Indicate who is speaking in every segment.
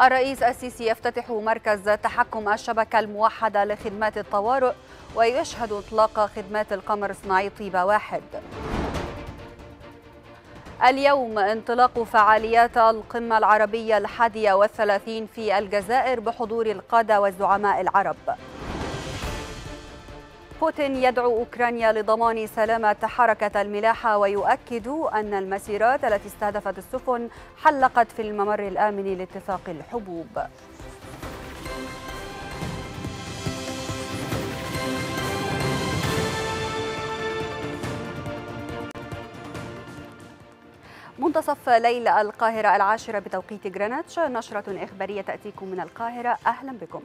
Speaker 1: الرئيس السيسي يفتتح مركز تحكم الشبكة الموحدة لخدمات الطوارئ ويشهد إطلاق خدمات القمر الصناعي طيبة واحد اليوم انطلاق فعاليات القمة العربية الحادية والثلاثين في الجزائر بحضور القادة والزعماء العرب بوتين يدعو أوكرانيا لضمان سلامة حركة الملاحة ويؤكد أن المسيرات التي استهدفت السفن حلقت في الممر الآمن لاتفاق الحبوب منتصف ليل القاهرة العاشرة بتوقيت جرينتش نشرة إخبارية تأتيكم من القاهرة أهلا بكم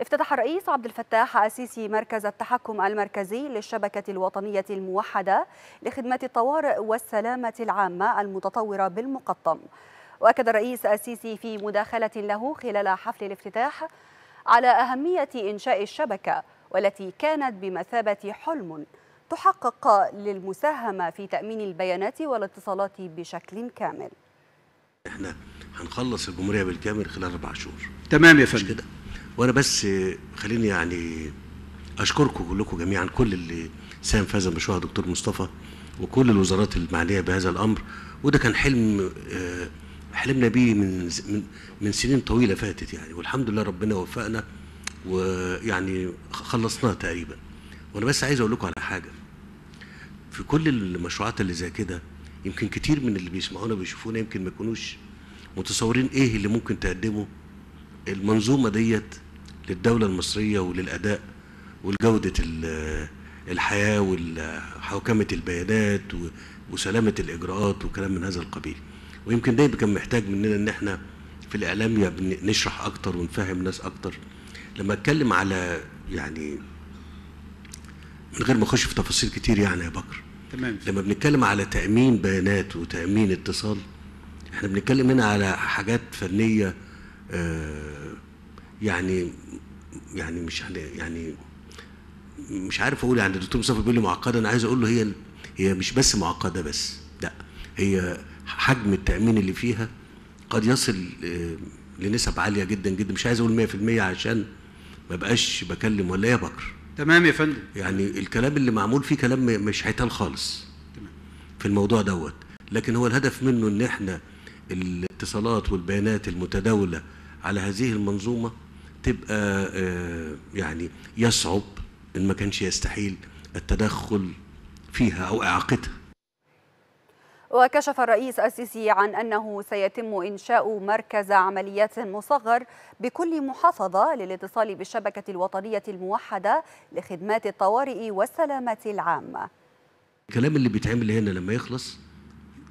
Speaker 1: افتتح الرئيس عبد الفتاح السيسي مركز التحكم المركزي للشبكة الوطنية الموحدة لخدمة الطوارئ والسلامة العامة المتطورة بالمقطم وأكد الرئيس السيسي في مداخلة له خلال حفل الافتتاح على أهمية إنشاء الشبكة والتي كانت بمثابة حلم تحقق للمساهمة في تأمين البيانات والاتصالات بشكل كامل
Speaker 2: احنا هنخلص الجمهورية بالكامل خلال أربع شهور تمام يا فندم وانا بس خليني يعني اشكركم كلكم جميعا كل اللي ساهم في هذا المشروع دكتور مصطفى وكل الوزارات المعنيه بهذا الامر وده كان حلم آه، حلمنا بيه من من سنين طويله فاتت يعني والحمد لله ربنا وفقنا ويعني خلصناه تقريبا وانا بس عايز اقول لكم على حاجه في كل المشروعات اللي زي كده يمكن كتير من اللي بيسمعونا وبيشوفونا يمكن ما يكونوش متصورين ايه اللي ممكن تقدمه المنظومه ديت للدولة المصرية وللأداء ولجودة الحياة وحوكمة البيانات وسلامة الإجراءات وكلام من هذا القبيل ويمكن ده كان محتاج مننا إن إحنا في الإعلام نشرح أكتر ونفهم الناس أكتر لما أتكلم على يعني من غير ما أخش في تفاصيل كتير يعني يا بكر تمام لما بنتكلم على تأمين بيانات وتأمين اتصال احنا بنتكلم هنا على حاجات فنية آه، يعني يعني مش يعني مش عارف اقول يعني الدكتور مصطفى بيقول لي معقده انا عايز اقول له هي هي مش بس معقده بس لا هي حجم التامين اللي فيها قد يصل آه، لنسب عاليه جدا جدا مش عايز اقول 100% عشان ما بقاش بكلم ولا يا بكر تمام يا فندم يعني الكلام اللي معمول فيه كلام مش هيتقال خالص تمام في الموضوع دوت لكن هو الهدف منه ان احنا الاتصالات والبيانات المتداوله على هذه المنظومه تبقى آه، يعني يصعب إن ما كانش يستحيل التدخل فيها أو إعاقتها
Speaker 1: وكشف الرئيس السيسي عن أنه سيتم إنشاء مركز عمليات مصغر بكل محافظة للاتصال بالشبكة الوطنية الموحدة لخدمات الطوارئ والسلامة العامة
Speaker 2: الكلام اللي بيتعمل هنا لما يخلص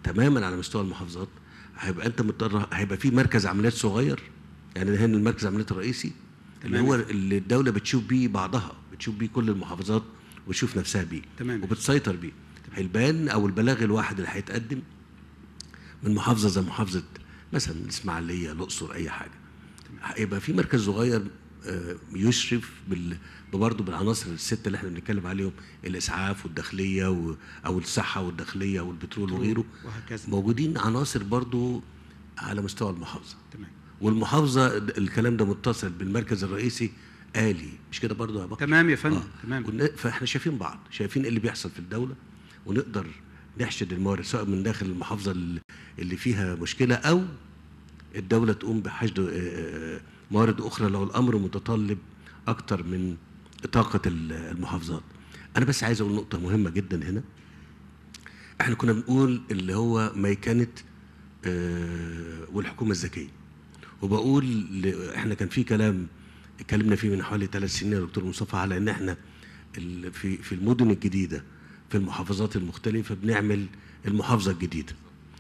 Speaker 2: تماما على مستوى المحافظات هيبقى انت مضطر هيبقى في مركز عمليات صغير يعني هنا المركز العمليات الرئيسي اللي هو اللي الدوله بتشوف بيه بعضها بتشوف بيه كل المحافظات وتشوف نفسها بيه تمام وبتسيطر بيه البيان او البلاغ الواحد اللي هيتقدم من محافظه زي محافظه مثلا الاسماعيليه الاقصر اي حاجه هيبقى في مركز صغير آه، يشرف بال... برضه بالعناصر السته اللي احنا بنتكلم عليهم الاسعاف والداخليه و... او الصحه والداخليه والبترول وغيره وهكذا موجودين عناصر برضه على مستوى المحافظه تمام والمحافظه الكلام ده متصل بالمركز الرئيسي آلي مش كده برضه يا بكر تمام يا فندم آه. تمام فاحنا شايفين بعض شايفين إيه اللي بيحصل في الدوله ونقدر نحشد الموارد سواء من داخل المحافظه اللي فيها مشكله او الدوله تقوم بحشد آه، آه، آه، موارد اخرى لو الامر متطلب اكتر من طاقه المحافظات انا بس عايز اقول نقطه مهمه جدا هنا احنا كنا بنقول اللي هو ميكانه والحكومه الذكيه وبقول ل... احنا كان في كلام اتكلمنا فيه من حوالي ثلاث سنين يا دكتور مصطفى على ان احنا ال... في في المدن الجديده في المحافظات المختلفه بنعمل المحافظه الجديده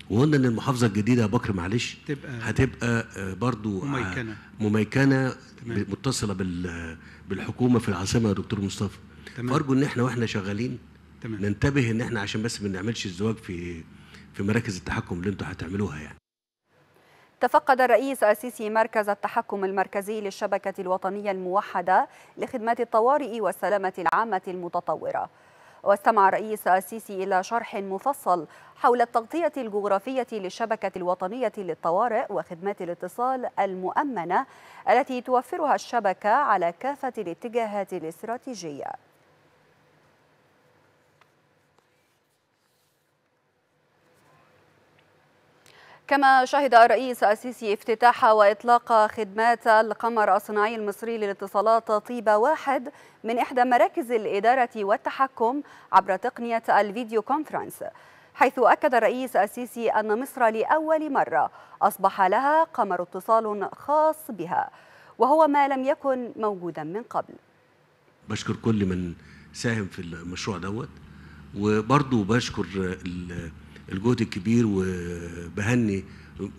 Speaker 2: وقلنا ان المحافظه الجديده يا بكر معلش تبقى هتبقى آه، برضو آه، مميكنه مميكنه تمام. متصله بال... بالحكومه في العاصمه يا دكتور مصطفى فارجو ان احنا واحنا شغالين تمام. ننتبه ان احنا عشان بس ما نعملش الزواج في في مراكز التحكم اللي انتوا هتعملوها يعني
Speaker 1: تفقد الرئيس السيسي مركز التحكم المركزي للشبكة الوطنية الموحدة لخدمات الطوارئ والسلامة العامة المتطورة واستمع الرئيس السيسي إلى شرح مفصل حول التغطية الجغرافية للشبكة الوطنية للطوارئ وخدمات الاتصال المؤمنة التي توفرها الشبكة على كافة الاتجاهات الاستراتيجية كما شهد الرئيس السيسي افتتاح واطلاق خدمات القمر الصناعي المصري للاتصالات طيبه واحد من احدى مراكز الاداره والتحكم عبر تقنيه الفيديو كونفرنس حيث أكد الرئيس السيسي أن مصر لأول مرة أصبح لها قمر اتصال خاص بها وهو ما لم يكن موجودا من قبل
Speaker 2: بشكر كل من ساهم في المشروع دوت وبرضه بشكر الجهد الكبير وبهني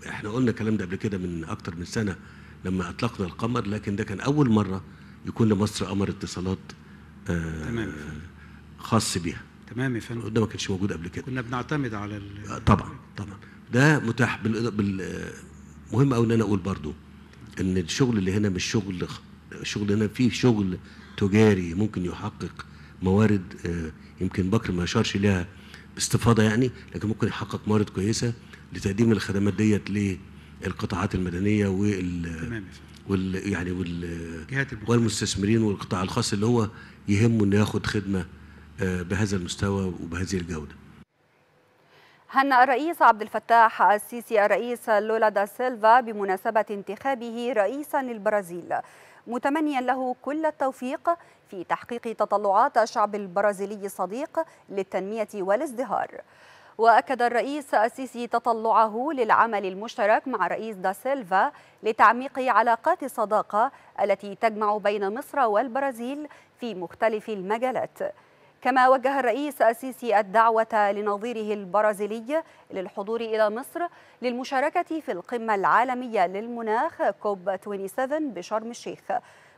Speaker 2: احنا قلنا الكلام ده قبل كده من اكتر من سنه لما اطلقنا القمر لكن ده كان اول مره يكون لمصر قمر اتصالات آه، تمام خاص بيها تمام يا فندم ده ما كانش موجود قبل كده كنا بنعتمد على آه، طبعا طبعا ده متاح بال, آه، مهم قوي ان انا اقول برضو ان الشغل اللي هنا مش شغل الشغل هنا فيه شغل تجاري ممكن يحقق موارد يمكن بكر ما اشارش ليها باستفاضه يعني لكن ممكن يحقق موارد كويسه لتقديم الخدمات ديت للقطاعات المدنيه وال وال يعني وال والمستثمرين والقطاع الخاص اللي هو يهمه انه ياخد خدمه آه، بهذا المستوى وبهذه الجوده.
Speaker 1: هنأ الرئيس عبد الفتاح السيسي الرئيس لولا دا سيلفا بمناسبة انتخابه رئيسا للبرازيل متمنيا له كل التوفيق في تحقيق تطلعات الشعب البرازيلي الصديق للتنمية والازدهار وأكد الرئيس السيسي تطلعه للعمل المشترك مع رئيس سيلفا لتعميق علاقات الصداقة التي تجمع بين مصر والبرازيل في مختلف المجالات كما وجه الرئيس السيسي الدعوة لنظيره البرازيلي للحضور إلى مصر للمشاركة في القمة العالمية للمناخ كوب 27 بشرم الشيخ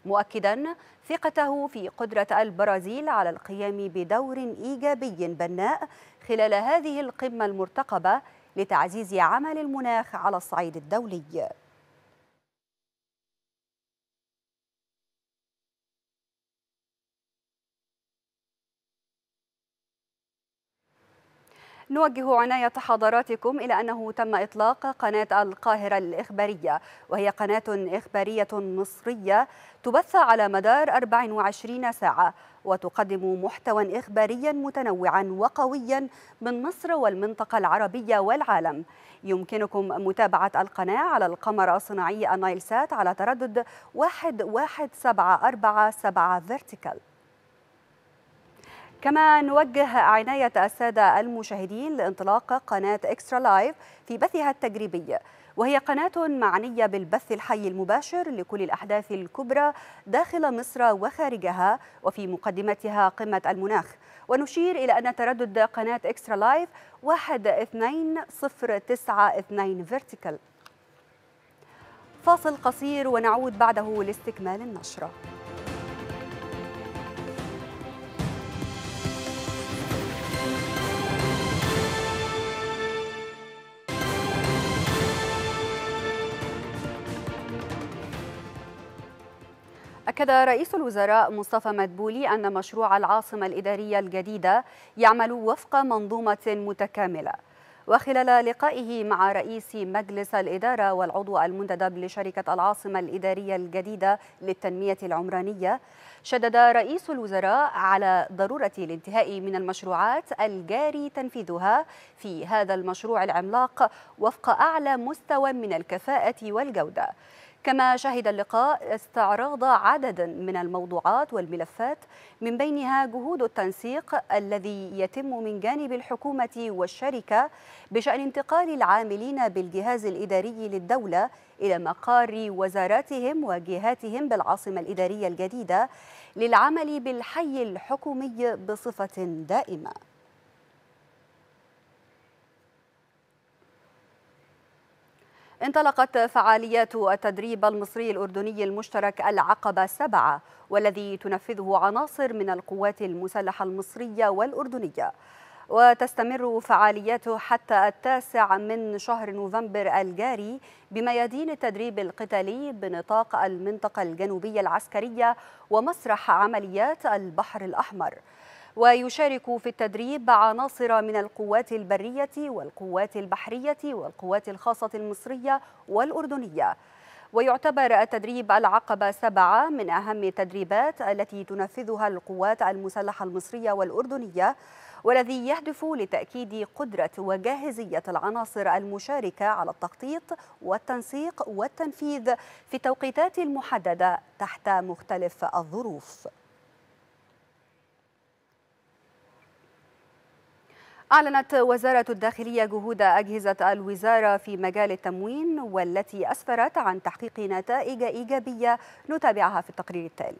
Speaker 1: مؤكدا ثقته في قدرة البرازيل على القيام بدور إيجابي بناء خلال هذه القمة المرتقبة لتعزيز عمل المناخ على الصعيد الدولي نوجه عناية حضراتكم إلى أنه تم إطلاق قناة القاهرة الإخبارية وهي قناة إخبارية مصرية تبث على مدار 24 ساعة وتقدم محتوى إخباريا متنوعا وقويا من مصر والمنطقة العربية والعالم يمكنكم متابعة القناة على القمر الصناعي النايلسات على تردد 11747 فيرتيكال كما نوجه عناية السادة المشاهدين لانطلاق قناة إكسترا لايف في بثها التجريبي وهي قناة معنية بالبث الحي المباشر لكل الأحداث الكبرى داخل مصر وخارجها وفي مقدمتها قمة المناخ ونشير إلى أن تردد قناة إكسترا لايف 12092 فيرتيكال فاصل قصير ونعود بعده لاستكمال النشره أكد رئيس الوزراء مصطفى مدبولي أن مشروع العاصمة الإدارية الجديدة يعمل وفق منظومة متكاملة وخلال لقائه مع رئيس مجلس الإدارة والعضو المندب لشركة العاصمة الإدارية الجديدة للتنمية العمرانية شدد رئيس الوزراء على ضرورة الانتهاء من المشروعات الجاري تنفيذها في هذا المشروع العملاق وفق أعلى مستوى من الكفاءة والجودة كما شهد اللقاء استعراض عدد من الموضوعات والملفات من بينها جهود التنسيق الذي يتم من جانب الحكومة والشركة بشأن انتقال العاملين بالجهاز الإداري للدولة إلى مقار وزاراتهم وجهاتهم بالعاصمة الإدارية الجديدة للعمل بالحي الحكومي بصفة دائمة انطلقت فعاليات التدريب المصري الأردني المشترك العقبة سبعة والذي تنفذه عناصر من القوات المسلحة المصرية والأردنية وتستمر فعالياته حتى التاسع من شهر نوفمبر الجاري بميادين التدريب القتالي بنطاق المنطقة الجنوبية العسكرية ومسرح عمليات البحر الأحمر ويشارك في التدريب عناصر من القوات البرية والقوات البحرية والقوات الخاصة المصرية والأردنية ويعتبر التدريب العقبة سبعة من أهم التدريبات التي تنفذها القوات المسلحة المصرية والأردنية والذي يهدف لتأكيد قدرة وجاهزية العناصر المشاركة على التخطيط والتنسيق والتنفيذ في التوقيتات المحددة تحت مختلف الظروف أعلنت وزارة الداخلية جهود أجهزة الوزارة في مجال التموين والتي أسفرت عن تحقيق نتائج إيجابية نتابعها في التقرير التالي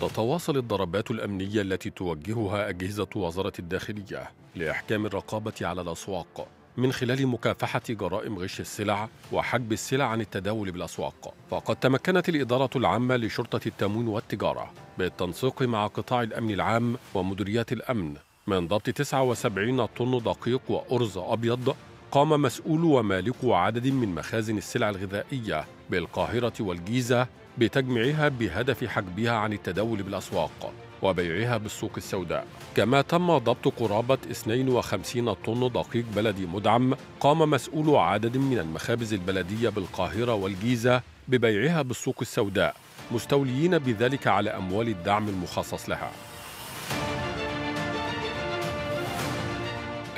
Speaker 3: تتواصل الضربات الأمنية التي توجهها أجهزة وزارة الداخلية لإحكام الرقابة على الأسواق من خلال مكافحة جرائم غش السلع وحجب السلع عن التداول بالأسواق فقد تمكنت الإدارة العامة لشرطة التموين والتجارة بالتنسيق مع قطاع الأمن العام ومديريات الأمن من ضبط 79 طن دقيق وأرز أبيض قام مسؤول ومالك عدد من مخازن السلع الغذائية بالقاهرة والجيزة بتجميعها بهدف حجبها عن التداول بالأسواق وبيعها بالسوق السوداء كما تم ضبط قرابة 52 طن دقيق بلدي مدعم قام مسؤول عدد من المخابز البلدية بالقاهرة والجيزة ببيعها بالسوق السوداء مستوليين بذلك على أموال الدعم المخصص لها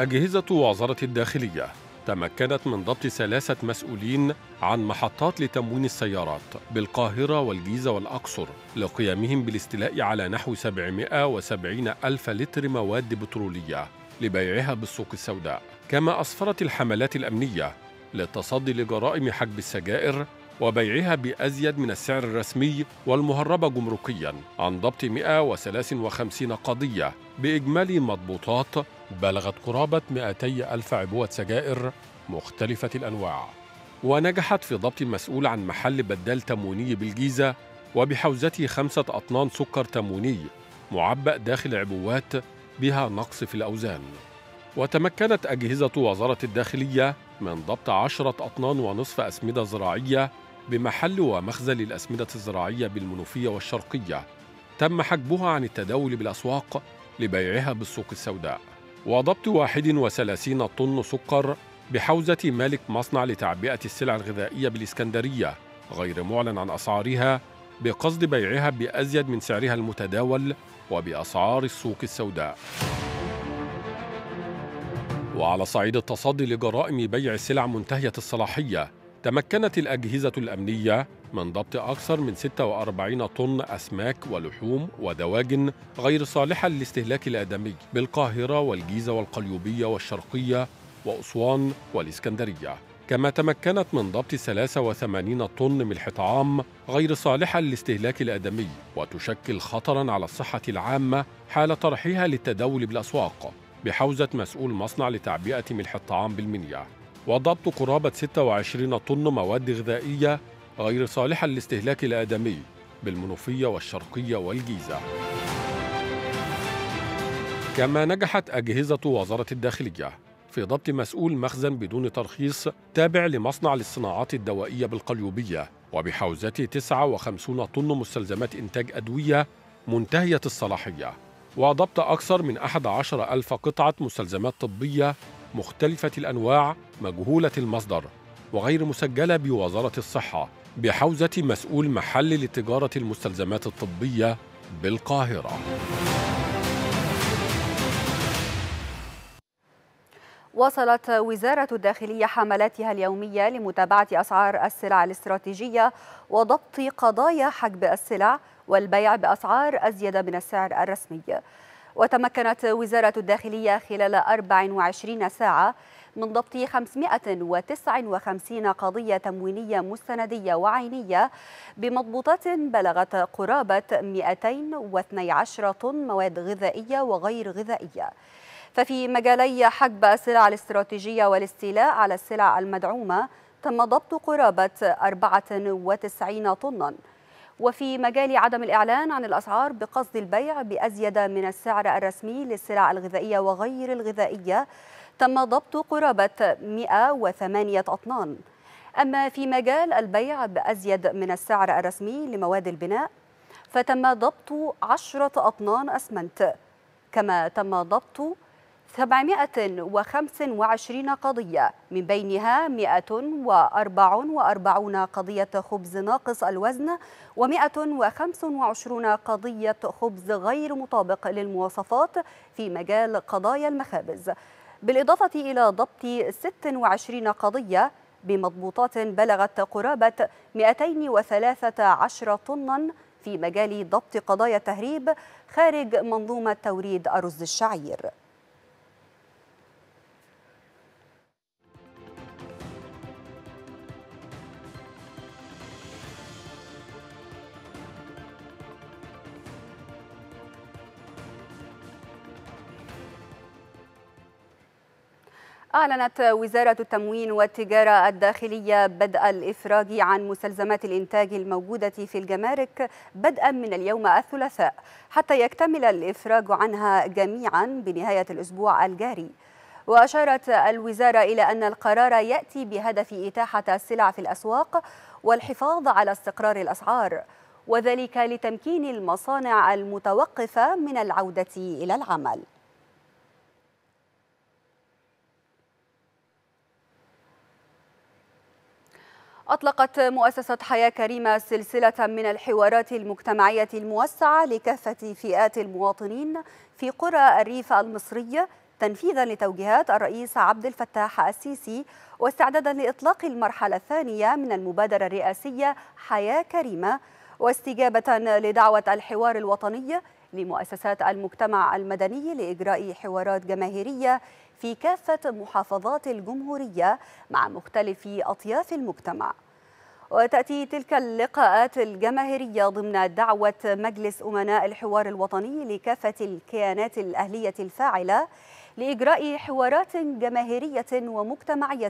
Speaker 3: أجهزة وزارة الداخلية تمكنت من ضبط ثلاثة مسؤولين عن محطات لتموين السيارات بالقاهرة والجيزة والأقصر لقيامهم بالاستيلاء على نحو 770 ألف لتر مواد بترولية لبيعها بالسوق السوداء كما أسفرت الحملات الأمنية للتصدي لجرائم حجب السجائر وبيعها بأزيد من السعر الرسمي والمهربة جمركيا عن ضبط 153 قضية بإجمالي مضبوطات بلغت قرابة 200 ألف عبوة سجائر مختلفة الأنواع ونجحت في ضبط المسؤول عن محل بدال تمويني بالجيزة وبحوزته خمسة أطنان سكر تمويني معبأ داخل عبوات بها نقص في الأوزان وتمكنت أجهزة وزارة الداخلية من ضبط عشرة أطنان ونصف أسمدة زراعية بمحل ومخزن الأسمدة الزراعية بالمنوفية والشرقية تم حجبها عن التداول بالأسواق لبيعها بالسوق السوداء وضبط 31 طن سكر بحوزة مالك مصنع لتعبئة السلع الغذائية بالإسكندرية غير معلن عن أسعارها بقصد بيعها بأزيد من سعرها المتداول وبأسعار السوق السوداء وعلى صعيد التصدي لجرائم بيع السلع منتهية الصلاحية تمكنت الأجهزة الأمنية من ضبط أكثر من 46 طن أسماك ولحوم ودواجن غير صالحة للاستهلاك الآدمي بالقاهرة والجيزة والقليوبية والشرقية وأسوان والإسكندرية كما تمكنت من ضبط 83 طن ملح طعام غير صالحة للاستهلاك الآدمي وتشكل خطراً على الصحة العامة حال طرحها للتداول بالأسواق بحوزة مسؤول مصنع لتعبئة ملح الطعام بالمنيا وضبط قرابة 26 طن مواد غذائية غير صالحة للاستهلاك الآدمي بالمنوفية والشرقية والجيزة كما نجحت أجهزة وزارة الداخلية في ضبط مسؤول مخزن بدون ترخيص تابع لمصنع للصناعات الدوائية بالقليوبية وبحوزته 59 طن مستلزمات إنتاج أدوية منتهية الصلاحية وضبط أكثر من 11 ألف قطعة مستلزمات طبية مختلفة الأنواع مجهولة المصدر وغير مسجلة بوزارة الصحة بحوزة مسؤول محل لتجارة المستلزمات الطبية بالقاهرة.
Speaker 1: وصلت وزارة الداخلية حملاتها اليومية لمتابعة أسعار السلع الاستراتيجية وضبط قضايا حجب السلع والبيع بأسعار أزيد من السعر الرسمي وتمكنت وزارة الداخلية خلال 24 ساعة من ضبط 559 قضية تموينية مستندية وعينية بمضبوطات بلغت قرابة 212 طن مواد غذائية وغير غذائية ففي مجالي حجب السلع الاستراتيجية والاستيلاء على السلع المدعومة تم ضبط قرابة 94 طناً وفي مجال عدم الإعلان عن الأسعار بقصد البيع بأزيد من السعر الرسمي للسلع الغذائية وغير الغذائية تم ضبط قرابة 108 أطنان أما في مجال البيع بأزيد من السعر الرسمي لمواد البناء فتم ضبط 10 أطنان أسمنت كما تم ضبط 725 قضية من بينها 144 قضية خبز ناقص الوزن و125 قضية خبز غير مطابق للمواصفات في مجال قضايا المخابز بالإضافة إلى ضبط 26 قضية بمضبوطات بلغت قرابة 213 طناً في مجال ضبط قضايا التهريب خارج منظومة توريد أرز الشعير أعلنت وزارة التموين والتجارة الداخلية بدء الإفراج عن مستلزمات الإنتاج الموجودة في الجمارك بدءا من اليوم الثلاثاء حتى يكتمل الإفراج عنها جميعا بنهاية الأسبوع الجاري وأشارت الوزارة إلى أن القرار يأتي بهدف إتاحة السلع في الأسواق والحفاظ على استقرار الأسعار وذلك لتمكين المصانع المتوقفة من العودة إلى العمل أطلقت مؤسسة حياة كريمة سلسلة من الحوارات المجتمعية الموسعة لكافة فئات المواطنين في قرى الريف المصرية تنفيذا لتوجيهات الرئيس عبد الفتاح السيسي واستعدادا لإطلاق المرحلة الثانية من المبادرة الرئاسية حياة كريمة واستجابة لدعوة الحوار الوطني لمؤسسات المجتمع المدني لإجراء حوارات جماهيرية في كافة محافظات الجمهورية مع مختلف أطياف المجتمع وتأتي تلك اللقاءات الجماهيرية ضمن دعوة مجلس أمناء الحوار الوطني لكافة الكيانات الأهلية الفاعلة لإجراء حوارات جماهيرية ومجتمعية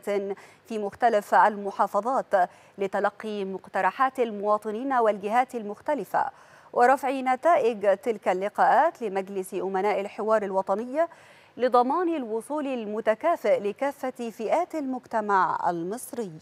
Speaker 1: في مختلف المحافظات لتلقي مقترحات المواطنين والجهات المختلفة ورفع نتائج تلك اللقاءات لمجلس أمناء الحوار الوطني لضمان الوصول المتكافئ لكافة فئات المجتمع المصري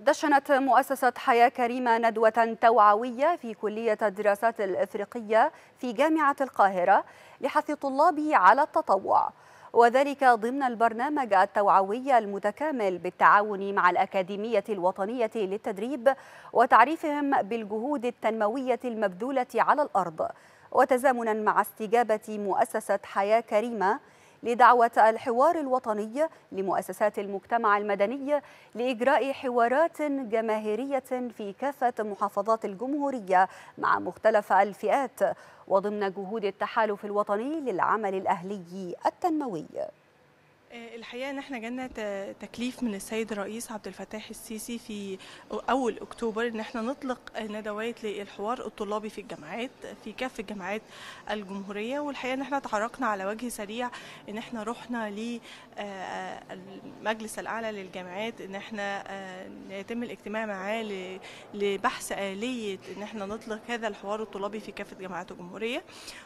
Speaker 1: دشنت مؤسسة حياة كريمة ندوة توعوية في كلية الدراسات الإفريقية في جامعة القاهرة لحث طلابه على التطوع وذلك ضمن البرنامج التوعوي المتكامل بالتعاون مع الأكاديمية الوطنية للتدريب وتعريفهم بالجهود التنموية المبذولة على الأرض وتزامنا مع استجابة مؤسسة حياة كريمة لدعوة الحوار الوطني لمؤسسات المجتمع المدني لإجراء حوارات جماهيرية في كافة محافظات الجمهورية مع مختلف الفئات وضمن جهود التحالف الوطني للعمل الأهلي التنموي آه، الحقيقه ان احنا جالنا تكليف من السيد الرئيس عبد الفتاح السيسي في اول اكتوبر ان احنا نطلق آه، ندوات للحوار الطلابي في الجامعات في كافه جامعات الجمهوريه والحقيقه ان احنا تعرقنا على وجه سريع ان احنا رحنا للمجلس آه، الاعلى للجامعات ان احنا يتم الاجتماع معاه لبحث اليه ان احنا نطلق هذا الحوار الطلابي في كافه جامعات الجمهوريه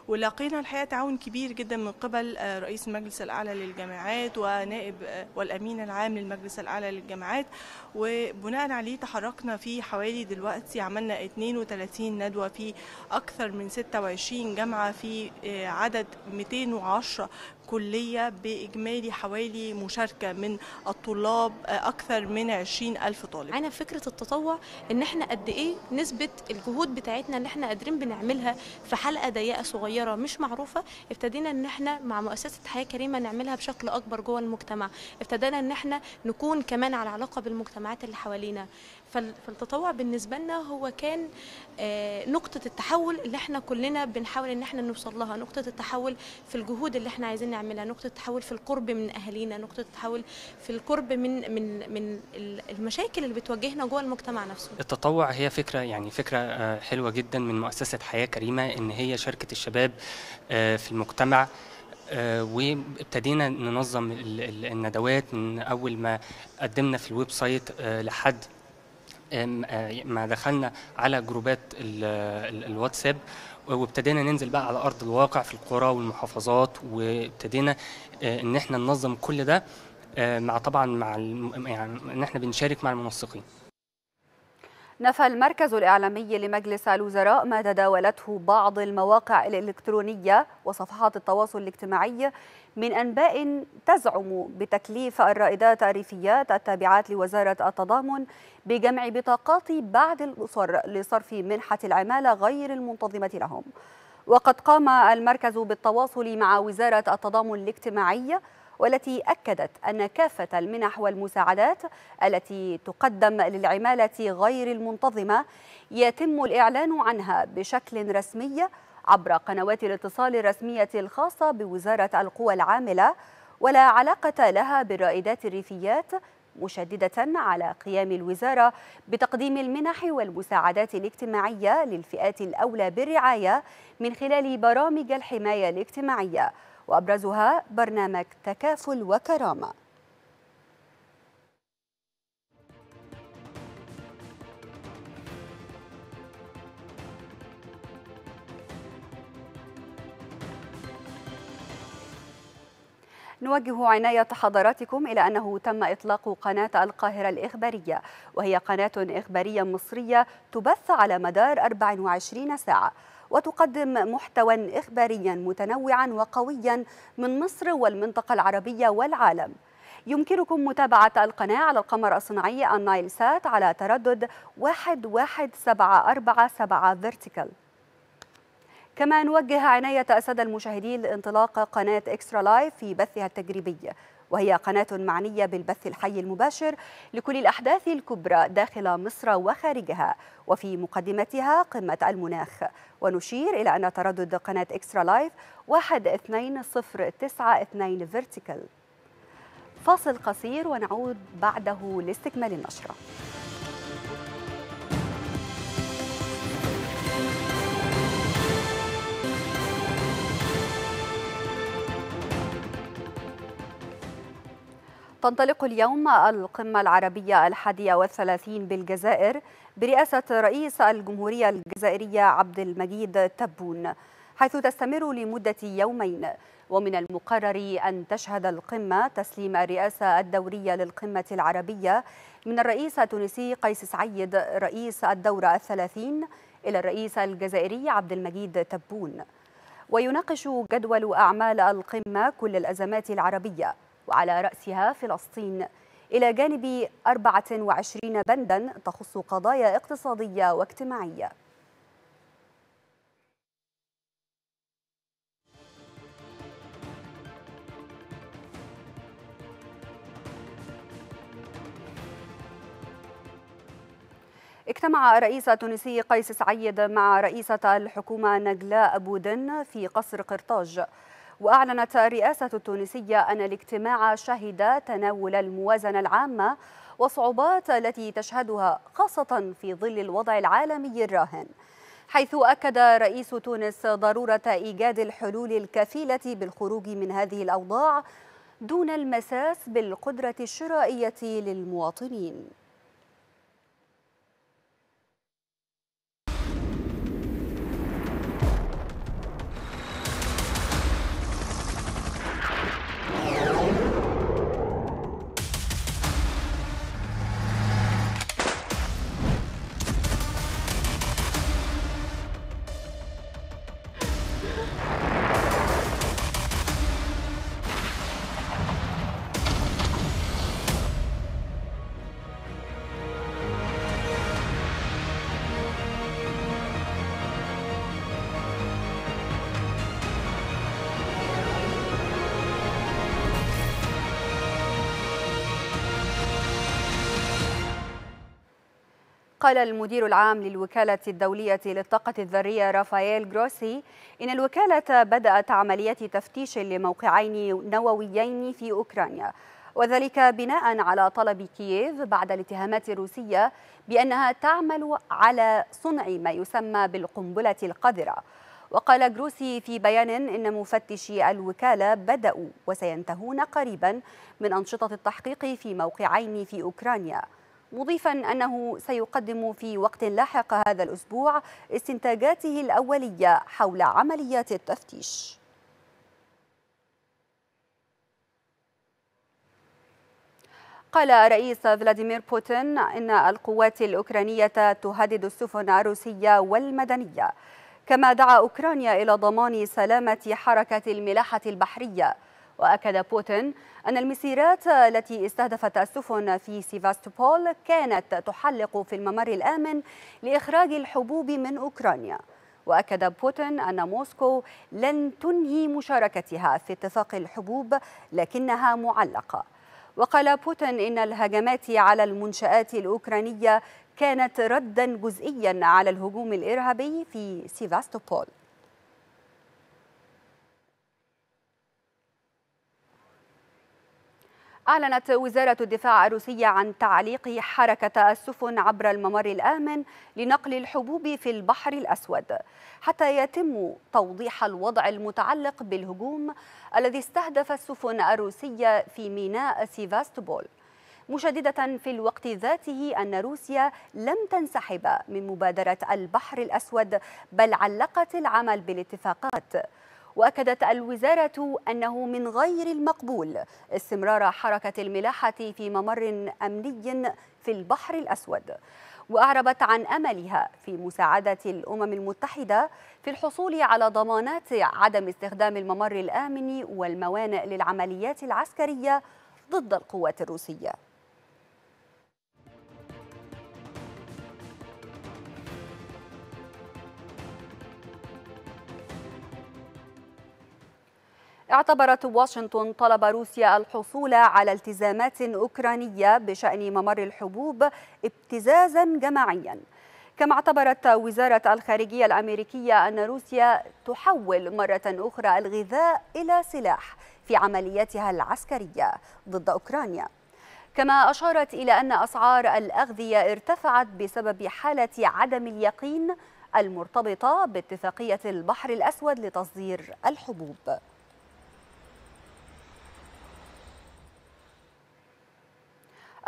Speaker 1: ولقينا الحقيقه تعاون كبير جدا من قبل رئيس المجلس الاعلى للجامعات ونائب والامين العام للمجلس الاعلى للجامعات وبناء عليه تحركنا في حوالي دلوقتي عملنا 32 ندوه في اكثر من 26 جامعه في آه، عدد 210 الكلية بإجمالي حوالي مشاركة من الطلاب آه، أكثر
Speaker 4: من 20 ألف طالب أنا فكرة التطوع إن إحنا قد إيه نسبة الجهود بتاعتنا اللي إحنا قادرين بنعملها في حلقة ضيقة صغيرة مش معروفة ابتدينا إن إحنا مع مؤسسة حياة كريمة نعملها بشكل أكبر جوه المجتمع ابتدينا إن إحنا نكون كمان على علاقة بالمجتمعات اللي حوالينا فالتطوع بالنسبه لنا هو كان آه، نقطه التحول اللي احنا كلنا بنحاول ان احنا نوصل لها نقطه التحول في الجهود اللي احنا عايزين نعملها نقطه التحول في القرب من اهالينا نقطه التحول في القرب من من من المشاكل اللي بتواجهنا جوه المجتمع نفسه التطوع هي فكره يعني فكره آه، حلوه جدا من مؤسسه حياه كريمه ان هي شركه الشباب آه، في المجتمع وابتدينا ننظم الندوات من اول ما قدمنا في الويب سايت لحد آه، ما دخلنا على جروبات الواتساب وابتدينا ننزل بقى على ارض الواقع في القرى والمحافظات وابتدينا آه، ان احنا ننظم كل ده آه، مع طبعا مع يعني ان احنا بنشارك مع المنسقين
Speaker 1: نفى المركز الإعلامي لمجلس الوزراء ما تداولته بعض المواقع الإلكترونية وصفحات التواصل الاجتماعي من أنباء تزعم بتكليف الرائدات الريفيات التابعات لوزارة التضامن بجمع بطاقات بعض الأسر لصرف منحة العمالة غير المنتظمة لهم وقد قام المركز بالتواصل مع وزارة التضامن الاجتماعي والتي أكدت أن كافة المنح والمساعدات التي تقدم للعمالة غير المنتظمة يتم الإعلان عنها بشكل رسمي عبر قنوات الاتصال الرسمية الخاصة بوزارة القوى العاملة ولا علاقة لها بالرائدات الريفيات مشددة على قيام الوزارة بتقديم المنح والمساعدات الاجتماعية للفئات الأولى بالرعاية من خلال برامج الحماية الاجتماعية وأبرزها برنامج تكافل وكرامة نوجه عناية حضراتكم إلى أنه تم إطلاق قناة القاهرة الإخبارية وهي قناة إخبارية مصرية تبث على مدار 24 ساعة وتقدم محتوى إخباريا متنوعا وقويا من مصر والمنطقة العربية والعالم يمكنكم متابعة القناة على القمر الصناعي النايل سات على تردد 11747 فيرتيكال كما نوجه عناية السادة المشاهدين لانطلاق قناة إكسترا لايف في بثها التجريبي وهي قناة معنية بالبث الحي المباشر لكل الأحداث الكبرى داخل مصر وخارجها وفي مقدمتها قمة المناخ ونشير إلى أن تردد قناة إكسترا لايف 12092 فيرتيكال فاصل قصير ونعود بعده لاستكمال النشره تنطلق اليوم القمة العربية الحادية والثلاثين بالجزائر برئاسة رئيس الجمهورية الجزائرية عبد المجيد تبون حيث تستمر لمدة يومين ومن المقرر أن تشهد القمة تسليم الرئاسة الدورية للقمة العربية من الرئيس التونسي قيس سعيد رئيس الدورة الثلاثين إلى الرئيس الجزائري عبد المجيد تبون ويناقش جدول أعمال القمة كل الأزمات العربية وعلى رأسها فلسطين إلى جانب 24 بندا تخص قضايا اقتصادية واجتماعية اجتمع الرئيس التونسي قيس سعيد مع رئيسة الحكومة نجلاء أبودن في قصر قرطاج وأعلنت الرئاسة التونسية أن الاجتماع شهد تناول الموازنة العامة والصعوبات التي تشهدها خاصة في ظل الوضع العالمي الراهن حيث أكد رئيس تونس ضرورة إيجاد الحلول الكفيلة بالخروج من هذه الأوضاع دون المساس بالقدرة الشرائية للمواطنين قال المدير العام للوكالة الدولية للطاقة الذرية رافائيل جروسي إن الوكالة بدأت عمليات تفتيش لموقعين نوويين في أوكرانيا وذلك بناء على طلب كييف بعد الاتهامات الروسية بأنها تعمل على صنع ما يسمى بالقنبلة القذرة وقال جروسي في بيان إن مفتشي الوكالة بدأوا وسينتهون قريبا من أنشطة التحقيق في موقعين في أوكرانيا مضيفا أنه سيقدم في وقت لاحق هذا الأسبوع استنتاجاته الأولية حول عمليات التفتيش قال رئيس فلاديمير بوتين إن القوات الأوكرانية تهدد السفن الروسية والمدنية كما دعا أوكرانيا إلى ضمان سلامة حركة الملاحة البحرية وأكد بوتين أن المسيرات التي استهدفت السفن في سيفاستوبول كانت تحلق في الممر الآمن لإخراج الحبوب من أوكرانيا وأكد بوتين أن موسكو لن تنهي مشاركتها في اتفاق الحبوب لكنها معلقة وقال بوتين إن الهجمات على المنشآت الأوكرانية كانت ردا جزئيا على الهجوم الإرهابي في سيفاستوبول أعلنت وزارة الدفاع الروسية عن تعليق حركة السفن عبر الممر الآمن لنقل الحبوب في البحر الأسود حتى يتم توضيح الوضع المتعلق بالهجوم الذي استهدف السفن الروسية في ميناء سيفاستوبول مشددة في الوقت ذاته أن روسيا لم تنسحب من مبادرة البحر الأسود بل علقت العمل بالاتفاقات وأكدت الوزارة أنه من غير المقبول استمرار حركة الملاحة في ممر أمني في البحر الأسود وأعربت عن أملها في مساعدة الأمم المتحدة في الحصول على ضمانات عدم استخدام الممر الآمن والموانئ للعمليات العسكرية ضد القوات الروسيه اعتبرت واشنطن طلب روسيا الحصول على التزامات أوكرانية بشأن ممر الحبوب ابتزازا جماعيا كما اعتبرت وزارة الخارجية الأمريكية أن روسيا تحول مرة أخرى الغذاء إلى سلاح في عملياتها العسكرية ضد أوكرانيا كما أشارت إلى أن أسعار الأغذية ارتفعت بسبب حالة عدم اليقين المرتبطة باتفاقية البحر الأسود لتصدير الحبوب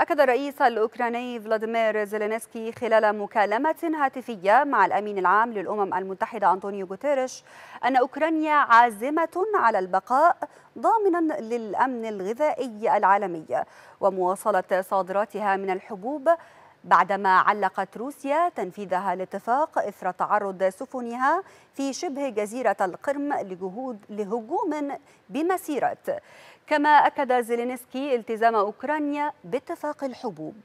Speaker 1: أكد الرئيس الأوكراني فلاديمير زيلينسكي خلال مكالمة هاتفية مع الأمين العام للأمم المتحدة أنطونيو غوتيريش أن أوكرانيا عازمة على البقاء ضامنا للأمن الغذائي العالمي ومواصلة صادراتها من الحبوب بعدما علقت روسيا تنفيذها الاتفاق إثر تعرض سفنها في شبه جزيرة القرم لجهود لهجوم بمسيرة كما أكد زيلينسكي التزام أوكرانيا باتفاق الحبوب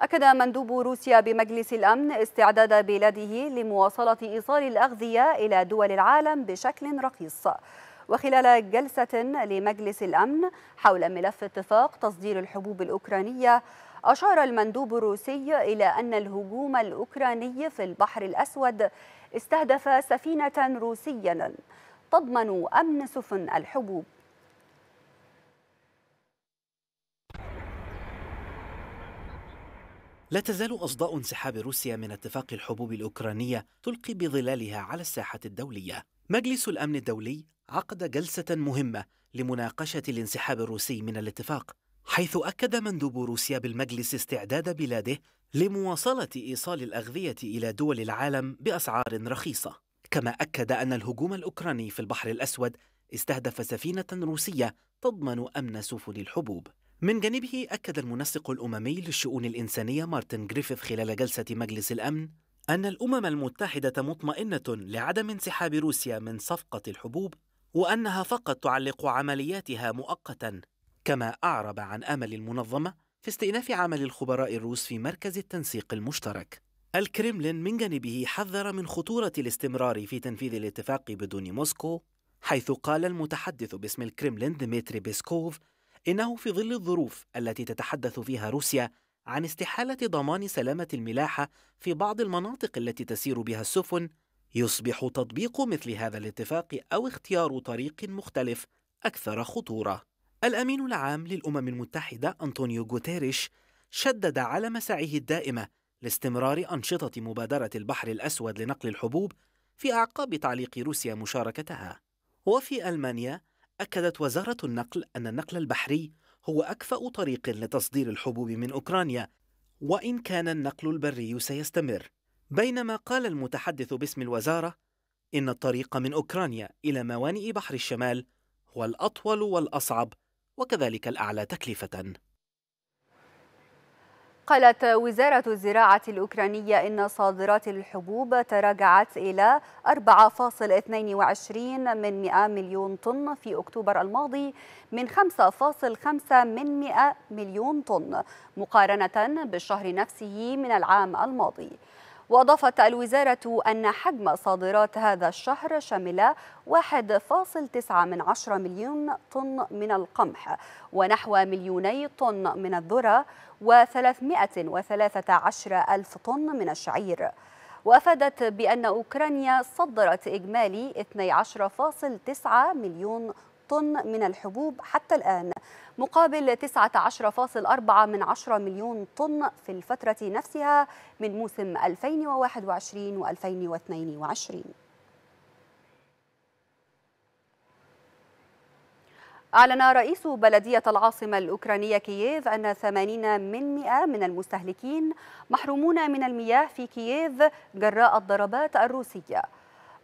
Speaker 1: أكد مندوب روسيا بمجلس الأمن استعداد بلاده لمواصلة إيصال الأغذية إلى دول العالم بشكل رخيص وخلال جلسة لمجلس الأمن حول ملف اتفاق تصدير الحبوب الأوكرانية أشار المندوب الروسي إلى أن الهجوم الأوكراني في البحر الأسود استهدف سفينة روسية تضمن أمن سفن الحبوب
Speaker 4: لا تزال أصداء انسحاب روسيا من اتفاق الحبوب الأوكرانية تلقي بظلالها على الساحة الدولية مجلس الأمن الدولي عقد جلسة مهمة لمناقشة الانسحاب الروسي من الاتفاق حيث أكد مندوب روسيا بالمجلس استعداد بلاده لمواصلة إيصال الأغذية إلى دول العالم بأسعار رخيصة كما أكد أن الهجوم الأوكراني في البحر الأسود استهدف سفينة روسية تضمن أمن سفن الحبوب من جانبه أكد المنسق الأممي للشؤون الإنسانية مارتن جريفيث خلال جلسة مجلس الأمن أن الأمم المتحدة مطمئنة لعدم انسحاب روسيا من صفقة الحبوب وأنها فقط تعلق عملياتها مؤقتا كما أعرب عن أمل المنظمة في استئناف عمل الخبراء الروس في مركز التنسيق المشترك. الكريملين من جانبه حذر من خطورة الاستمرار في تنفيذ الاتفاق بدون موسكو، حيث قال المتحدث باسم الكريملين ديمتري بيسكوف إنه في ظل الظروف التي تتحدث فيها روسيا عن استحالة ضمان سلامة الملاحة في بعض المناطق التي تسير بها السفن، يصبح تطبيق مثل هذا الاتفاق أو اختيار طريق مختلف أكثر خطورة. الأمين العام للأمم المتحدة أنطونيو غوتيريش شدد على مساعيه الدائمة لاستمرار أنشطة مبادرة البحر الأسود لنقل الحبوب في أعقاب تعليق روسيا مشاركتها. وفي ألمانيا أكدت وزارة النقل أن النقل البحري هو أكفأ طريق لتصدير الحبوب من أوكرانيا وإن كان النقل البري سيستمر. بينما قال المتحدث باسم الوزارة إن الطريق من أوكرانيا إلى موانئ بحر الشمال هو الأطول والأصعب وكذلك الأعلى تكلفة
Speaker 1: قالت وزارة الزراعة الأوكرانية إن صادرات الحبوب تراجعت إلى 4.22 من 100 مليون طن في أكتوبر الماضي من 5.5 من 100 مليون طن مقارنة بالشهر نفسه من العام الماضي وأضافت الوزارة أن حجم صادرات هذا الشهر شمل 1.9 من عشرة مليون طن من القمح ونحو مليوني طن من الذرة و313 ألف طن من الشعير وافادت بان اوكرانيا صدرت اجمالي 12.9 مليون طن من الحبوب حتى الآن مقابل 19.4 من 10 مليون طن في الفترة نفسها من موسم 2021 و 2022 أعلن رئيس بلدية العاصمة الأوكرانية كييف أن 80 من من المستهلكين محرومون من المياه في كييف جراء الضربات الروسية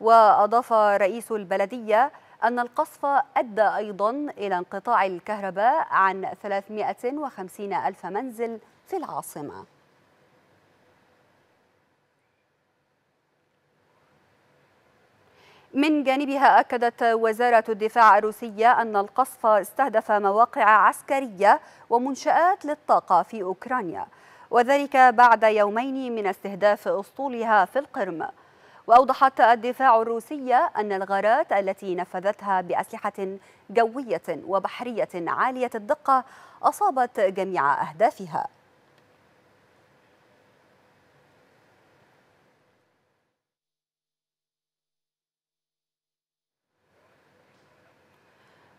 Speaker 1: وأضاف رئيس البلدية أن القصف أدى أيضا إلى انقطاع الكهرباء عن 350 ألف منزل في العاصمة من جانبها أكدت وزارة الدفاع الروسية أن القصف استهدف مواقع عسكرية ومنشآت للطاقة في أوكرانيا وذلك بعد يومين من استهداف أسطولها في القرم وأوضحت الدفاع الروسية أن الغارات التي نفذتها بأسلحة جوية وبحرية عالية الدقة أصابت جميع أهدافها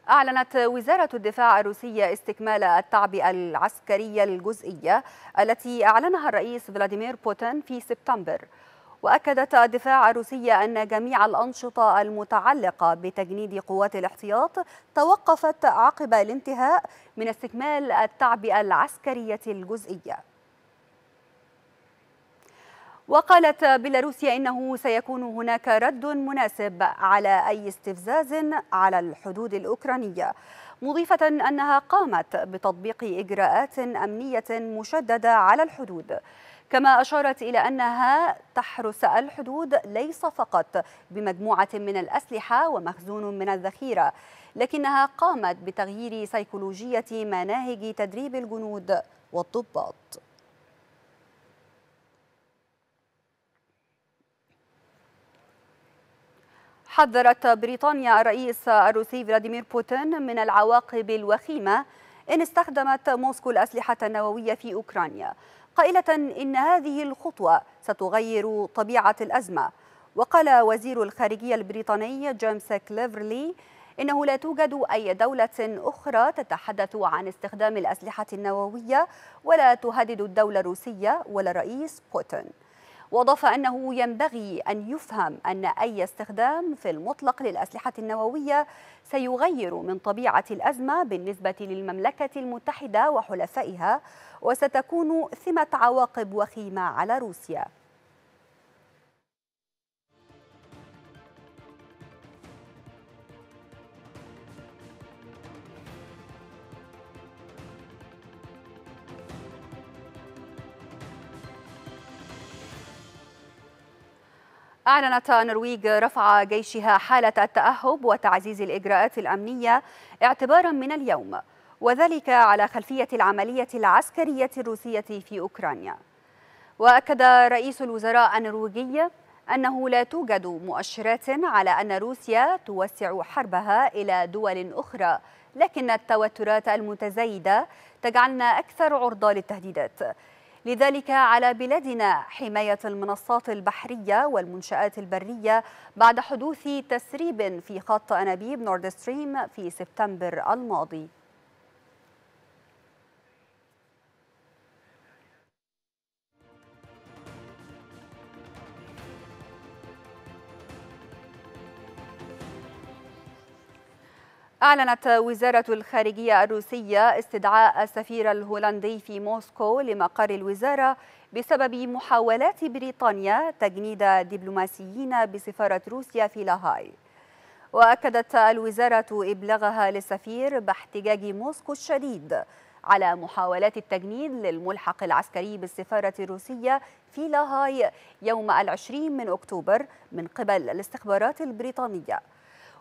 Speaker 1: أعلنت وزارة الدفاع الروسية استكمال التعبئة العسكرية الجزئية التي أعلنها الرئيس فلاديمير بوتين في سبتمبر وأكدت الدفاع الروسية أن جميع الأنشطة المتعلقة بتجنيد قوات الاحتياط توقفت عقب الانتهاء من استكمال التعبئة العسكرية الجزئية وقالت بيلاروسيا انه سيكون هناك رد مناسب على اي استفزاز على الحدود الاوكرانيه مضيفه انها قامت بتطبيق اجراءات امنيه مشدده على الحدود كما أشارت إلى أنها تحرس الحدود ليس فقط بمجموعة من الأسلحة ومخزون من الذخيرة لكنها قامت بتغيير سيكولوجية مناهج تدريب الجنود والضباط حذرت بريطانيا الرئيس الروسي فلاديمير بوتين من العواقب الوخيمة إن استخدمت موسكو الأسلحة النووية في أوكرانيا قائلة إن هذه الخطوة ستغير طبيعة الأزمة وقال وزير الخارجية البريطاني جيمس كليفرلي إنه لا توجد أي دولة أخرى تتحدث عن استخدام الأسلحة النووية ولا تهدد الدولة الروسية ولا الرئيس بوتين واضاف انه ينبغي ان يفهم ان اي استخدام في المطلق للاسلحه النوويه سيغير من طبيعه الازمه بالنسبه للمملكه المتحده وحلفائها وستكون ثمه عواقب وخيمه على روسيا أعلنت النرويج رفع جيشها حالة التأهب وتعزيز الإجراءات الأمنية اعتبارا من اليوم وذلك على خلفية العملية العسكرية الروسية في أوكرانيا وأكد رئيس الوزراء النرويجي أنه لا توجد مؤشرات على أن روسيا توسع حربها إلى دول أخرى لكن التوترات المتزايدة تجعلنا أكثر عرضة للتهديدات لذلك على بلادنا حماية المنصات البحرية والمنشآت البرية بعد حدوث تسريب في خط أنابيب نورد ستريم في سبتمبر الماضي أعلنت وزارة الخارجية الروسية استدعاء السفير الهولندي في موسكو لمقر الوزارة بسبب محاولات بريطانيا تجنيد دبلوماسيين بسفارة روسيا في لاهاي وأكدت الوزارة إبلاغها للسفير باحتجاج موسكو الشديد على محاولات التجنيد للملحق العسكري بالسفارة الروسية في لاهاي يوم العشرين من أكتوبر من قبل الاستخبارات البريطانية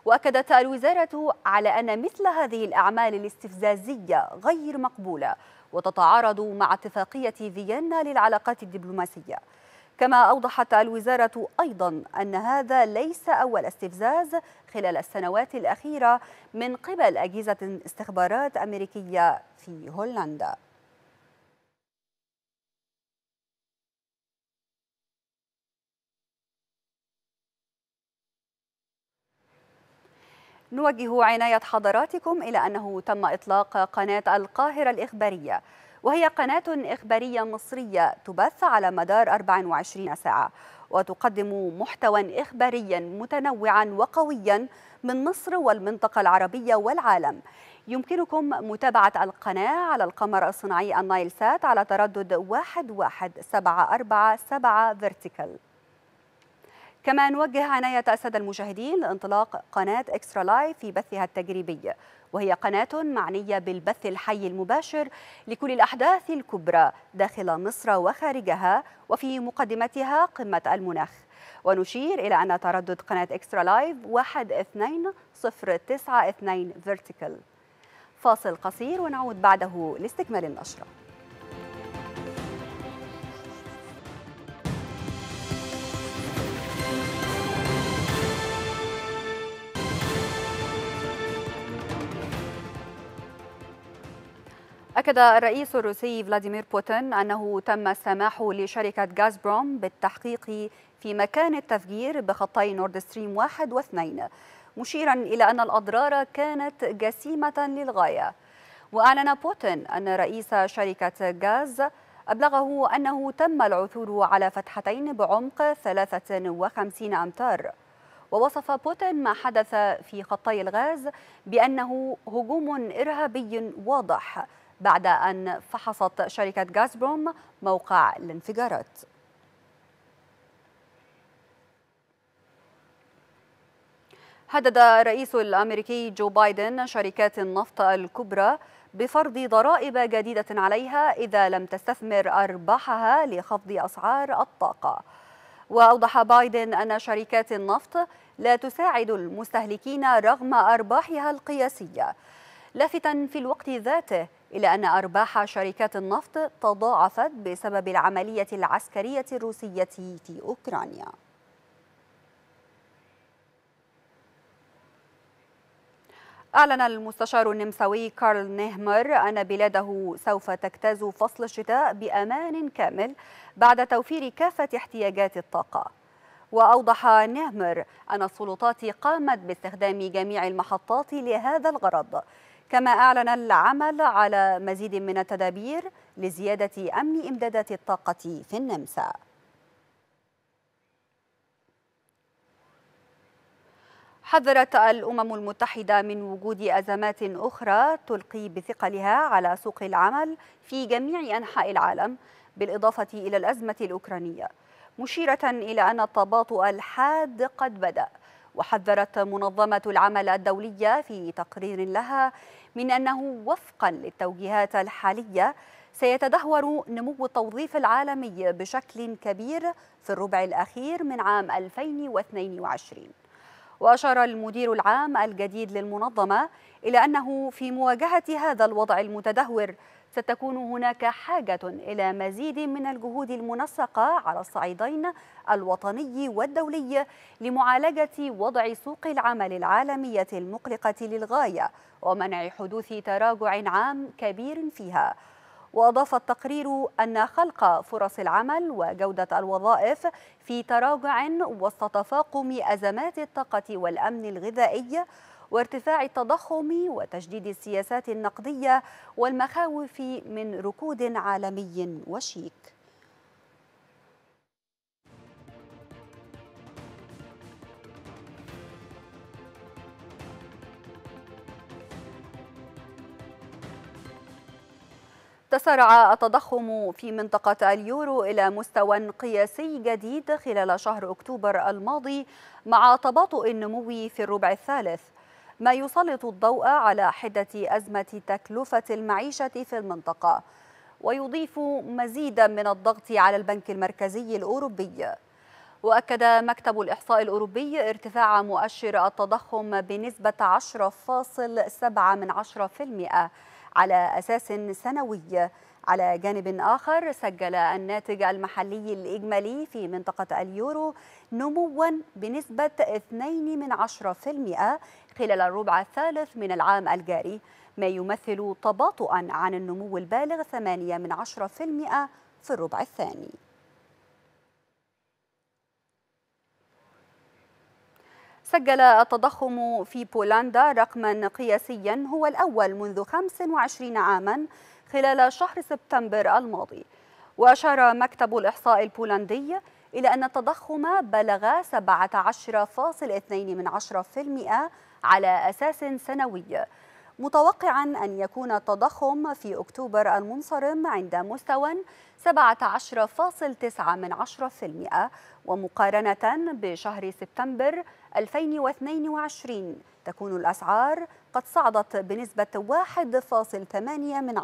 Speaker 1: واكدت الوزاره على ان مثل هذه الاعمال الاستفزازيه غير مقبوله وتتعارض مع اتفاقيه فيينا للعلاقات الدبلوماسيه كما أوضحت الوزارة أيضا أن هذا ليس أول استفزاز خلال السنوات الأخيرة من قبل أجهزة استخبارات أمريكية في هولندا نوجه عناية حضراتكم إلى أنه تم إطلاق قناة القاهرة الإخبارية وهي قناة إخبارية مصرية تبث على مدار 24 ساعة وتقدم محتوى إخباريا متنوعا وقويا من مصر والمنطقة العربية والعالم يمكنكم متابعة القناة على القمر الصناعي النايل سات على تردد 11747 فيرتيكال كما نوجه عناية السادة المشاهدين لانطلاق قناة إكسترا لايف في بثها التجريبي وهي قناة معنية بالبث الحي المباشر لكل الأحداث الكبرى داخل مصر وخارجها وفي مقدمتها قمة المناخ ونشير إلى أن تردد قناة إكسترا لايف 12092 فيرتيكال فاصل قصير ونعود بعده لاستكمال النشره أكد الرئيس الروسي فلاديمير بوتين أنه تم السماح لشركة غازبروم بالتحقيق في مكان التفجير بخطي نورد ستريم 1 و 2 مشيرا إلى أن الأضرار كانت جسيمة للغاية وأعلن بوتين أن رئيس شركة غاز أبلغه أنه تم العثور على فتحتين بعمق 53 أمتار ووصف بوتين ما حدث في خطي الغاز بأنه هجوم إرهابي واضح بعد أن فحصت شركة غازبروم موقع الانفجارات هدد الرئيس الأمريكي جو بايدن شركات النفط الكبرى بفرض ضرائب جديدة عليها إذا لم تستثمر أرباحها لخفض أسعار الطاقة وأوضح بايدن أن شركات النفط لا تساعد المستهلكين رغم أرباحها القياسية لافتا في الوقت ذاته إلا أن أرباح شركات النفط تضاعفت بسبب العملية العسكرية الروسية في أوكرانيا أعلن المستشار النمساوي كارل نهمر أن بلاده سوف تجتاز فصل الشتاء بأمان كامل بعد توفير كافة احتياجات الطاقة وأوضح نهمر أن السلطات قامت باستخدام جميع المحطات لهذا الغرض كما أعلن العمل على مزيد من التدابير لزيادة أمن إمدادات الطاقة في النمسا حذرت الأمم المتحدة من وجود أزمات أخرى تلقي بثقلها على سوق العمل في جميع أنحاء العالم بالإضافة إلى الأزمة الأوكرانية مشيرة إلى أن التباطؤ الحاد قد بدأ وحذرت منظمة العمل الدولية في تقرير لها من أنه وفقا للتوجيهات الحالية سيتدهور نمو التوظيف العالمي بشكل كبير في الربع الأخير من عام 2022 وأشار المدير العام الجديد للمنظمة إلى أنه في مواجهة هذا الوضع المتدهور ستكون هناك حاجة إلى مزيد من الجهود المنسقة على الصعيدين الوطني والدولي لمعالجة وضع سوق العمل العالمية المقلقة للغاية ومنع حدوث تراجع عام كبير فيها وأضاف التقرير أن خلق فرص العمل وجودة الوظائف في تراجع وسط تفاقم أزمات الطاقة والأمن الغذائي وارتفاع التضخم وتجديد السياسات النقدية والمخاوف من ركود عالمي وشيك تسارع التضخم في منطقة اليورو إلى مستوى قياسي جديد خلال شهر أكتوبر الماضي مع تباطؤ النمو في الربع الثالث ما يسلط الضوء على حدة أزمة تكلفة المعيشة في المنطقة ويضيف مزيدا من الضغط على البنك المركزي الأوروبي وأكد مكتب الإحصاء الأوروبي ارتفاع مؤشر التضخم بنسبة 10.7 على أساس سنوي على جانب آخر سجل الناتج المحلي الإجمالي في منطقة اليورو نموا بنسبة 2 من خلال الربع الثالث من العام الجاري ما يمثل تباطؤا عن النمو البالغ 8 في الربع الثاني سجل التضخم في بولندا رقما قياسيا هو الأول منذ 25 عاما خلال شهر سبتمبر الماضي وأشار مكتب الإحصاء البولندي إلى أن التضخم بلغ 17.2% على أساس سنوي متوقعا أن يكون التضخم في أكتوبر المنصرم عند مستوى 17.9 من ومقارنة بشهر سبتمبر 2022 تكون الأسعار قد صعدت بنسبة 1.8 من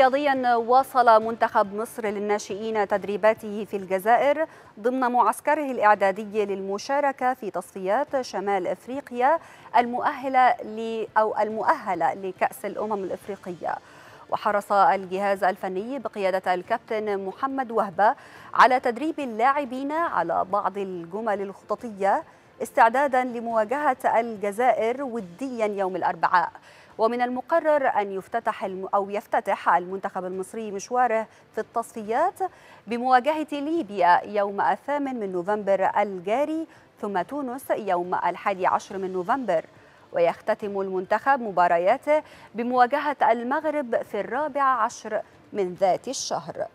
Speaker 1: رياضيا واصل منتخب مصر للناشئين تدريباته في الجزائر ضمن معسكره الإعدادي للمشاركة في تصفيات شمال إفريقيا المؤهلة ل أو المؤهلة لكأس الأمم الإفريقية وحرص الجهاز الفني بقيادة الكابتن محمد وهبة على تدريب اللاعبين على بعض الجمل الخططية استعدادا لمواجهة الجزائر وديا يوم الأربعاء ومن المقرر أن يفتتح الم أو يفتتح المنتخب المصري مشواره في التصفيات بمواجهة ليبيا يوم الثامن من نوفمبر الجاري ثم تونس يوم الحادي عشر من نوفمبر ويختتم المنتخب مبارياته بمواجهة المغرب في الرابع عشر من ذات الشهر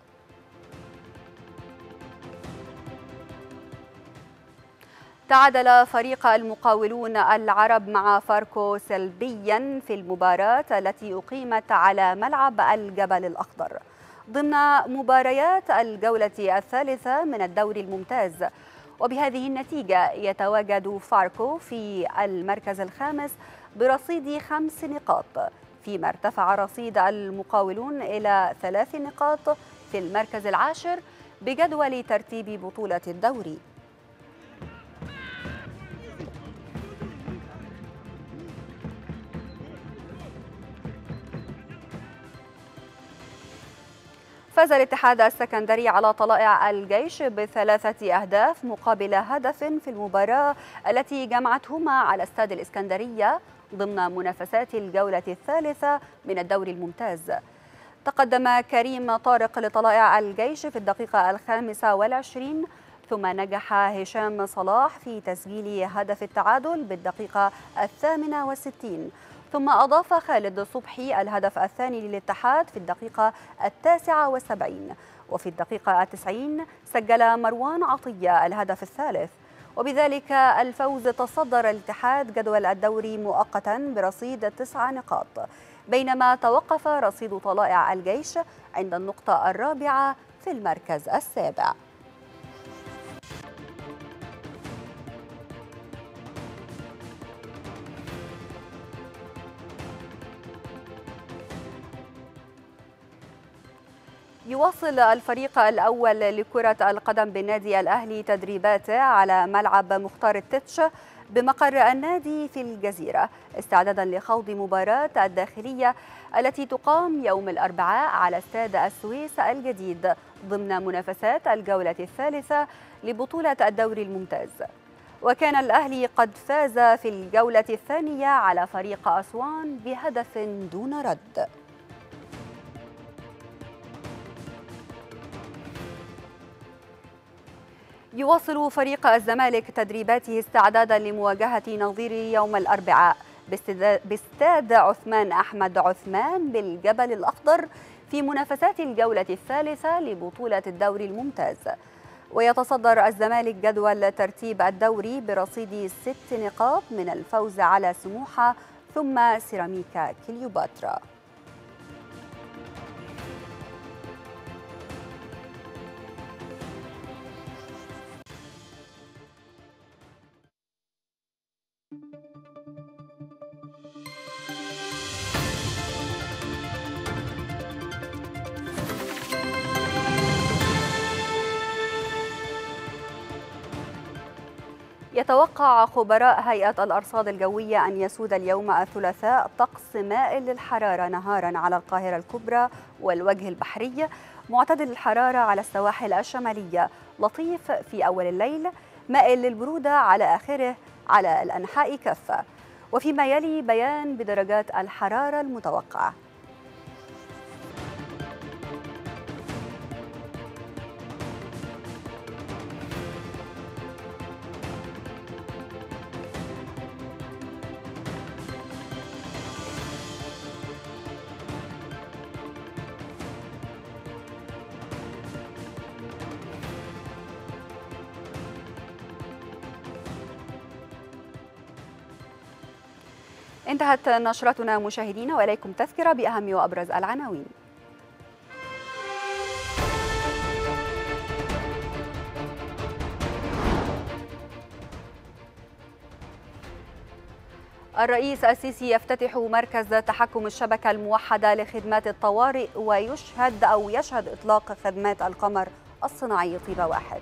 Speaker 1: تعادل فريق المقاولون العرب مع فاركو سلبيا في المباراة التي أقيمت على ملعب الجبل الأخضر ضمن مباريات الجولة الثالثة من الدوري الممتاز وبهذه النتيجة يتواجد فاركو في المركز الخامس برصيد خمس نقاط فيما ارتفع رصيد المقاولون إلى ثلاث نقاط في المركز العاشر بجدول ترتيب بطولة الدوري فاز الاتحاد السكندري على طلائع الجيش بثلاثة أهداف مقابل هدف في المباراة التي جمعتهما على استاد الإسكندرية ضمن منافسات الجولة الثالثة من الدوري الممتاز تقدم كريم طارق لطلائع الجيش في الدقيقة الخامسة والعشرين ثم نجح هشام صلاح في تسجيل هدف التعادل بالدقيقة الثامنة والستين ثم أضاف خالد صبحي الهدف الثاني للاتحاد في الدقيقة التاسعة والسبعين وفي الدقيقة التسعين سجل مروان عطية الهدف الثالث وبذلك الفوز تصدر الاتحاد جدول الدوري مؤقتا برصيد تسع نقاط بينما توقف رصيد طلائع الجيش عند النقطة الرابعة في المركز السابع يواصل الفريق الأول لكرة القدم بالنادي الأهلي تدريباته على ملعب مختار التتش بمقر النادي في الجزيرة استعدادا لخوض مباراة الداخلية التي تقام يوم الأربعاء على استاد السويس الجديد ضمن منافسات الجولة الثالثة لبطولة الدوري الممتاز وكان الأهلي قد فاز في الجولة الثانية على فريق أسوان بهدف دون رد يواصل فريق الزمالك تدريباته استعدادا لمواجهة نظير يوم الأربعاء باستاد عثمان أحمد عثمان بالجبل الأخضر في منافسات الجولة الثالثة لبطولة الدوري الممتاز ويتصدر الزمالك جدول ترتيب الدوري برصيد ست نقاط من الفوز على سموحة ثم سيراميكا كليوباترا يتوقع خبراء هيئة الأرصاد الجوية أن يسود اليوم الثلاثاء طقس مائل للحرارة نهارا على القاهرة الكبرى والوجه البحري معتدل الحرارة على السواحل الشمالية لطيف في أول الليل مائل للبرودة على آخره على الأنحاء كافة وفيما يلي بيان بدرجات الحرارة المتوقعة انتهت نشرتنا مشاهدينا واليكم تذكره باهم وابرز العناوين الرئيس السيسي يفتتح مركز تحكم الشبكة الموحدة لخدمات الطوارئ ويشهد أو يشهد إطلاق خدمات القمر الصناعي طيب واحد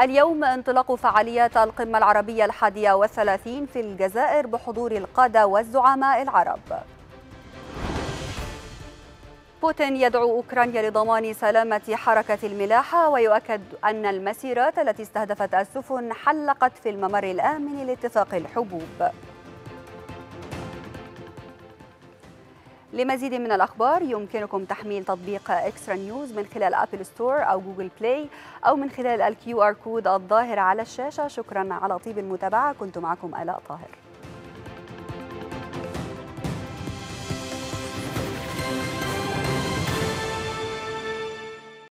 Speaker 1: اليوم انطلاق فعاليات القمة العربية الحادية والثلاثين في الجزائر بحضور القادة والزعماء العرب بوتين يدعو أوكرانيا لضمان سلامة حركة الملاحة ويؤكد أن المسيرات التي استهدفت السفن حلقت في الممر الآمن لاتفاق الحبوب لمزيد من الأخبار يمكنكم تحميل تطبيق إكسترا نيوز من خلال أبل ستور أو جوجل بلاي أو من خلال الكيو آر كود الظاهر على الشاشة شكرا على طيب المتابعة كنت معكم آلاء طاهر